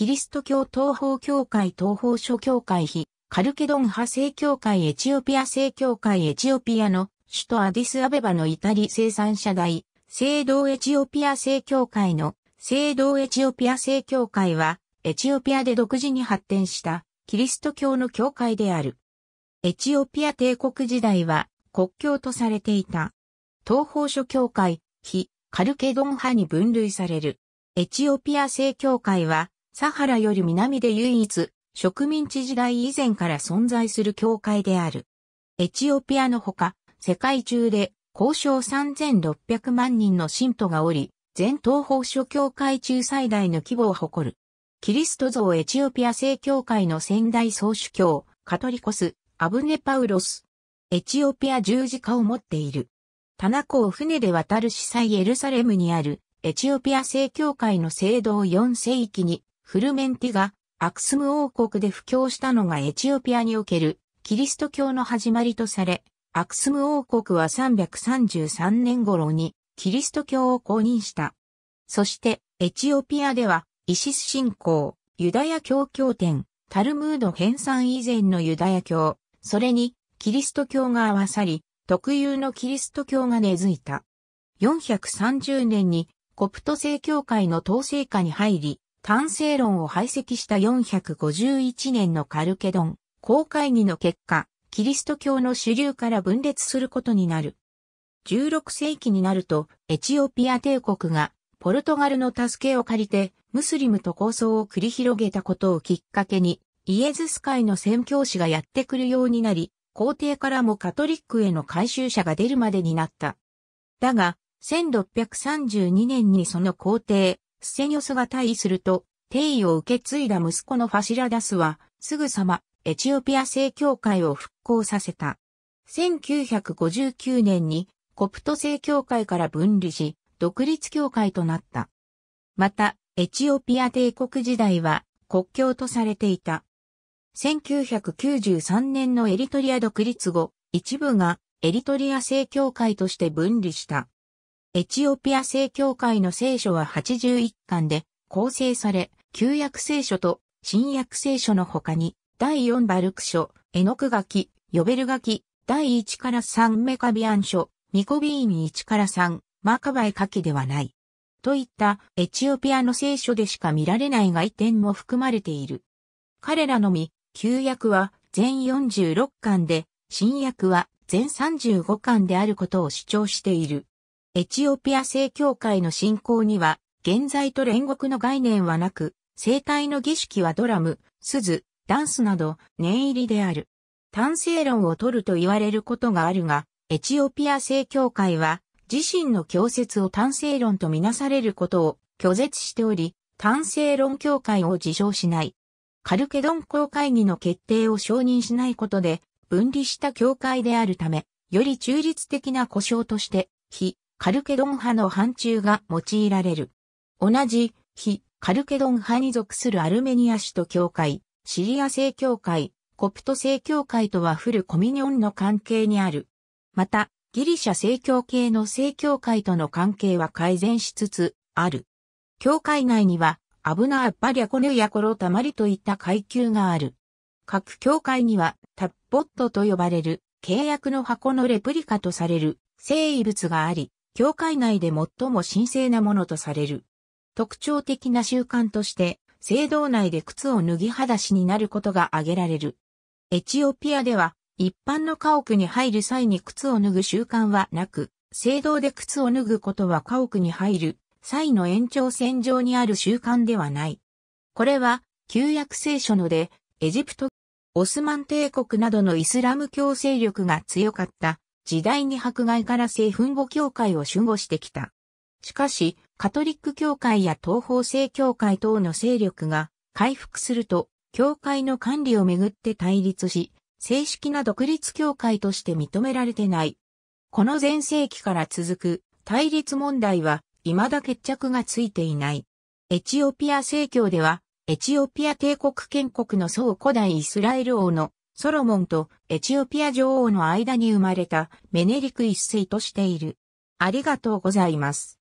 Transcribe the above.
キリスト教東方教会東方諸教会非、カルケドン派正教会エチオピア正教会エチオピアの首都アディスアベバのイタリ生産者大、聖堂エチオピア正教会の聖堂エチオピア正教会は、エチオピアで独自に発展したキリスト教の教会である。エチオピア帝国時代は国教とされていた。東方諸教会、非カルケドン派に分類される。エチオピア正教会はサハラより南で唯一、植民地時代以前から存在する教会である。エチオピアのほか、世界中で交渉3600万人の信徒がおり、全東方諸教会中最大の規模を誇る。キリスト像エチオピア正教会の先代総主教、カトリコス、アブネパウロス。エチオピア十字架を持っている。タナを船で渡る司祭エルサレムにあるエチオピア正教会の聖堂4世紀にフルメンティがアクスム王国で布教したのがエチオピアにおけるキリスト教の始まりとされ、アクスム王国は333年頃にキリスト教を公認した。そしてエチオピアではイシス信仰、ユダヤ教教典、タルムード編纂以前のユダヤ教、それにキリスト教が合わさり、特有のキリスト教が根付いた。430年にコプト正教会の統制下に入り、単性論を排斥した451年のカルケドン、公会議の結果、キリスト教の主流から分裂することになる。16世紀になると、エチオピア帝国が、ポルトガルの助けを借りて、ムスリムと抗争を繰り広げたことをきっかけに、イエズス会の宣教師がやってくるようになり、皇帝からもカトリックへの回収者が出るまでになった。だが、1632年にその皇帝、スセニョスが退位すると、帝位を受け継いだ息子のファシラダスは、すぐさま、エチオピア正教会を復興させた。1959年に、コプト正教会から分離し、独立教会となった。また、エチオピア帝国時代は、国境とされていた。1993年のエリトリア独立後、一部がエリトリア正教会として分離した。エチオピア正教会の聖書は81巻で構成され、旧約聖書と新約聖書の他に、第4バルク書、エノク書き、ヨベル書き、第1から3メカビアン書、ニコビーン1から3、マカバイ書きではない。といったエチオピアの聖書でしか見られない外典も含まれている。彼らのみ、旧約は全46巻で、新約は全35巻であることを主張している。エチオピア正教会の信仰には、現在と煉獄の概念はなく、生体の儀式はドラム、鈴、ダンスなど念入りである。単性論を取ると言われることがあるが、エチオピア正教会は自身の教説を単性論とみなされることを拒絶しており、単性論教会を自称しない。カルケドン公会議の決定を承認しないことで、分離した教会であるため、より中立的な故障として、非カルケドン派の範疇が用いられる。同じ、非、カルケドン派に属するアルメニア首都教会、シリア正教会、コプト正教会とはフルコミニョンの関係にある。また、ギリシャ正教系の正教会との関係は改善しつつある。教会内には、アブナアッパリャコネヤコロタマリといった階級がある。各教会には、タッポットと呼ばれる、契約の箱のレプリカとされる、聖遺物があり、教会内で最も神聖なものとされる。特徴的な習慣として、聖堂内で靴を脱ぎ裸足になることが挙げられる。エチオピアでは、一般の家屋に入る際に靴を脱ぐ習慣はなく、聖堂で靴を脱ぐことは家屋に入る際の延長線上にある習慣ではない。これは、旧約聖書ので、エジプト、オスマン帝国などのイスラム教勢力が強かった時代に迫害から聖墳墓教会を守護してきた。しかし、カトリック教会や東方正教会等の勢力が回復すると、教会の管理をめぐって対立し、正式な独立教会として認められてない。この前世紀から続く対立問題は未だ決着がついていない。エチオピア正教では、エチオピア帝国建国の総古代イスラエル王のソロモンとエチオピア女王の間に生まれたメネリク一世としている。ありがとうございます。